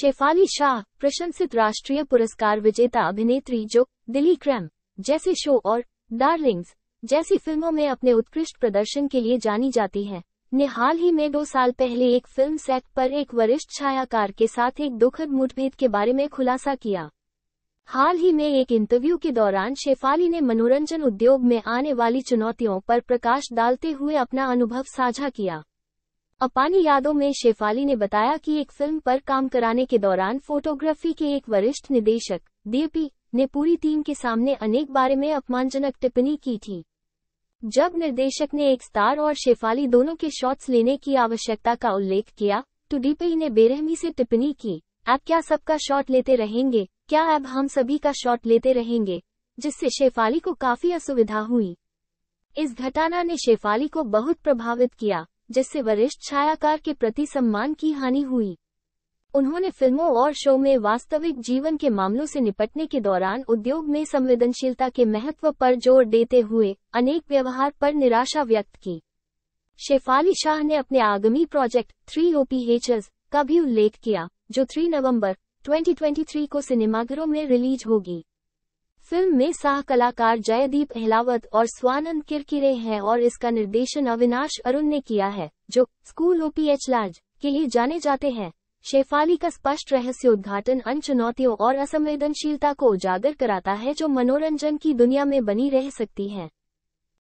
शेफाली शाह प्रशंसित राष्ट्रीय पुरस्कार विजेता अभिनेत्री जो दिली क्रैम जैसे शो और डार्लिंग्स जैसी फिल्मों में अपने उत्कृष्ट प्रदर्शन के लिए जानी जाती हैं ने हाल ही में दो साल पहले एक फिल्म सेट पर एक वरिष्ठ छायाकार के साथ एक दुखद मुठभेद के बारे में खुलासा किया हाल ही में एक इंटरव्यू के दौरान शेफाली ने मनोरंजन उद्योग में आने वाली चुनौतियों पर प्रकाश डालते हुए अपना अनुभव साझा किया अपानी यादव में शेफाली ने बताया कि एक फिल्म पर काम कराने के दौरान फोटोग्राफी के एक वरिष्ठ निदेशक डीपी ने पूरी टीम के सामने अनेक बारे में अपमानजनक टिप्पणी की थी जब निर्देशक ने एक स्टार और शेफाली दोनों के शॉट्स लेने की आवश्यकता का उल्लेख किया तो डीपी ने बेरहमी से टिप्पणी की आप क्या सबका शॉट लेते रहेंगे क्या अब हम सभी का शॉट लेते रहेंगे जिससे शेफाली को काफी असुविधा हुई इस घटना ने शेफाली को बहुत प्रभावित किया जिससे वरिष्ठ छायाकार के प्रति सम्मान की हानि हुई उन्होंने फिल्मों और शो में वास्तविक जीवन के मामलों से निपटने के दौरान उद्योग में संवेदनशीलता के महत्व पर जोर देते हुए अनेक व्यवहार पर निराशा व्यक्त की शेफाली शाह ने अपने आगामी प्रोजेक्ट थ्री हेचर्स का भी उल्लेख किया जो 3 नवंबर 2023 को सिनेमाघरों में रिलीज होगी फिल्म में सह कलाकार जयदीप अहलावत और स्वानंद किरकिरे हैं और इसका निर्देशन अविनाश अरुण ने किया है जो स्कूल ओपीएच लार्ज के लिए जाने जाते हैं शेफाली का स्पष्ट रहस्य उद्घाटन अन चुनौतियों और असंवेदनशीलता को उजागर कराता है जो मनोरंजन की दुनिया में बनी रह सकती है